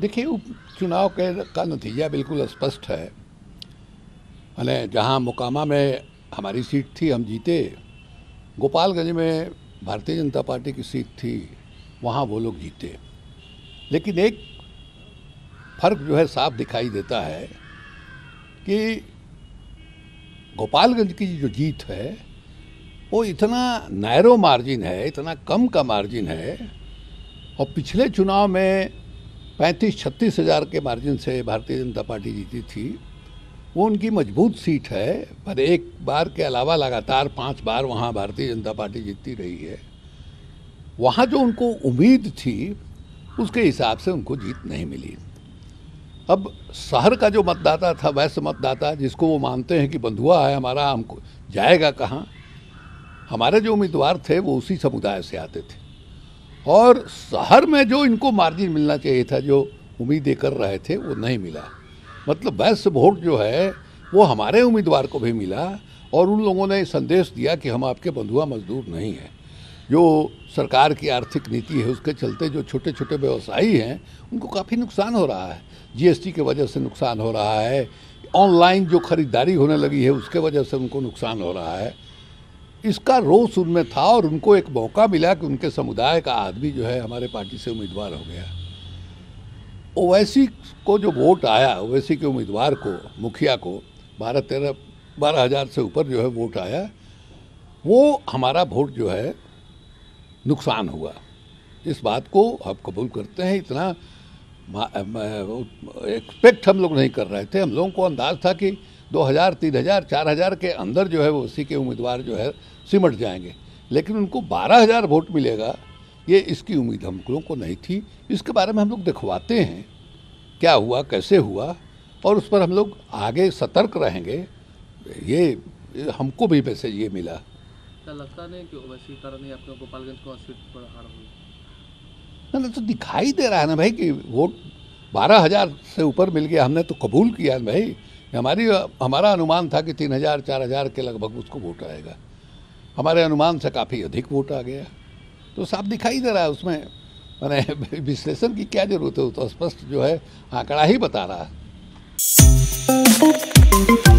देखिए उपचुनाव के का नतीजा बिल्कुल स्पष्ट है मैंने जहाँ मुकामा में हमारी सीट थी हम जीते गोपालगंज में भारतीय जनता पार्टी की सीट थी वहाँ वो लोग जीते लेकिन एक फर्क जो है साफ दिखाई देता है कि गोपालगंज की जो जीत है वो इतना नैरो मार्जिन है इतना कम का मार्जिन है और पिछले चुनाव में पैंतीस छत्तीस हज़ार के मार्जिन से भारतीय जनता पार्टी जीती थी वो उनकी मजबूत सीट है पर एक बार के अलावा लगातार पांच बार वहाँ भारतीय जनता पार्टी जीतती रही है वहाँ जो उनको उम्मीद थी उसके हिसाब से उनको जीत नहीं मिली अब शहर का जो मतदाता था वैसे मतदाता जिसको वो मानते हैं कि बंधुआ है हमारा हमको जाएगा कहाँ हमारे जो उम्मीदवार थे वो उसी समुदाय से आते थे और शहर में जो इनको मार्जिन मिलना चाहिए था जो उम्मीदें कर रहे थे वो नहीं मिला मतलब वैश्य वोट जो है वो हमारे उम्मीदवार को भी मिला और उन लोगों ने संदेश दिया कि हम आपके बंधुआ मजदूर नहीं हैं जो सरकार की आर्थिक नीति है उसके चलते जो छोटे छोटे व्यवसायी हैं उनको काफ़ी नुकसान हो रहा है जीएसटी के वजह से नुकसान हो रहा है ऑनलाइन जो खरीदारी होने लगी है उसके वजह से उनको नुकसान हो रहा है इसका रोस उनमें था और उनको एक मौका मिला कि उनके समुदाय का आदमी जो है हमारे पार्टी से उम्मीदवार हो गया ओवैसी को जो वोट आया ओवैसी के उम्मीदवार को मुखिया को बारह तेरह बारह हज़ार से ऊपर जो है वोट आया वो हमारा वोट जो है नुकसान हुआ इस बात को हम कबूल करते हैं इतना एक्सपेक्ट हम लोग नहीं कर रहे थे हम लोगों को अंदाज था कि दो हज़ार तीन हज़ार चार हज़ार के अंदर जो है वो उसी के उम्मीदवार जो है सिमट जाएंगे लेकिन उनको बारह हज़ार वोट मिलेगा ये इसकी उम्मीद हम लोगों को नहीं थी इसके बारे में हम लोग दिखवाते हैं क्या हुआ कैसे हुआ और उस पर हम लोग आगे सतर्क रहेंगे ये हमको भी मैसेज ये मिला लगता नहीं कि गोपालगंज तो दिखाई दे रहा है ना भाई कि वोट बारह हज़ार से ऊपर मिल गया हमने तो कबूल किया भाई हमारी हमारा अनुमान था कि तीन हजार चार हजार के लगभग उसको वोट आएगा हमारे अनुमान से काफ़ी अधिक वोट आ गया तो साफ दिखाई दे रहा है उसमें मैंने विश्लेषण की क्या जरूरत है तो स्पष्ट जो है आंकड़ा ही बता रहा है